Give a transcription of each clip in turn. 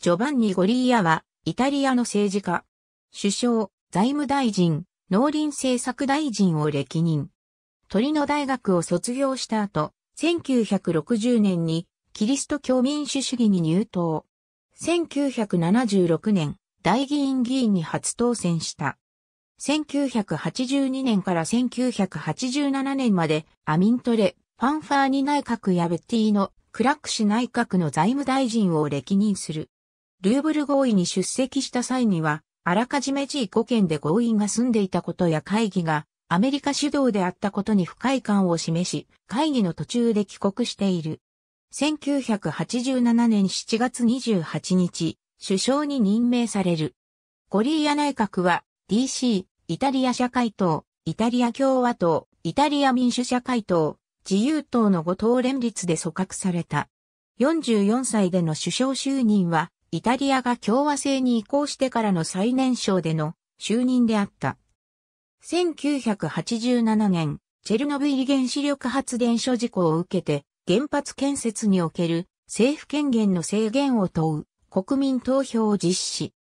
ジョバンニ・ゴリーヤは、イタリアの政治家、首相、財務大臣、農林政策大臣を歴任。トリノ大学を卒業した後、1960年にキリスト教民主主義に入党。1976年、大議員議員に初当選した。1982年から1987年までアミントレ、ファンファーニ内閣やベッティのクラック氏内閣の財務大臣を歴任する。ルーブル合意に出席した際には、あらかじめ G5 県で合意が済んでいたことや会議がアメリカ主導であったことに不快感を示し、会議の途中で帰国している。1987年7月28日、首相に任命される。ゴリーア内閣は DC、イタリア社会党、イタリア共和党、イタリア民主社会党、自由党の5党連立で組閣された。44歳での首相就任はイタリアが共和制に移行してからの最年少での就任であった。1987年、チェルノブイリ原子力発電所事故を受けて、原発建設における政府権限の制限を問う国民投票を実施。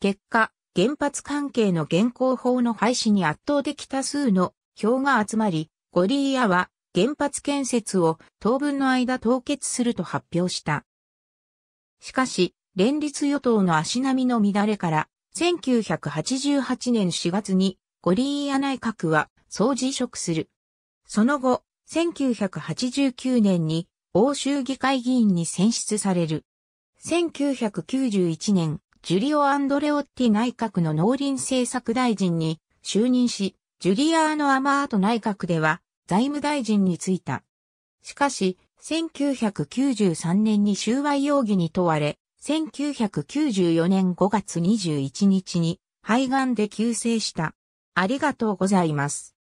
結果、原発関係の現行法の廃止に圧倒的多数の票が集まり、ゴリーアは原発建設を当分の間凍結すると発表した。しかし、連立与党の足並みの乱れから、1988年4月にゴリーア内閣は総辞職する。その後、1989年に欧州議会議員に選出される。1991年、ジュリオ・アンドレオッティ内閣の農林政策大臣に就任し、ジュリアーノ・アマート内閣では財務大臣に就いた。しかし、1993年に収賄容疑に問われ、1994年5月21日に肺がんで急逝した。ありがとうございます。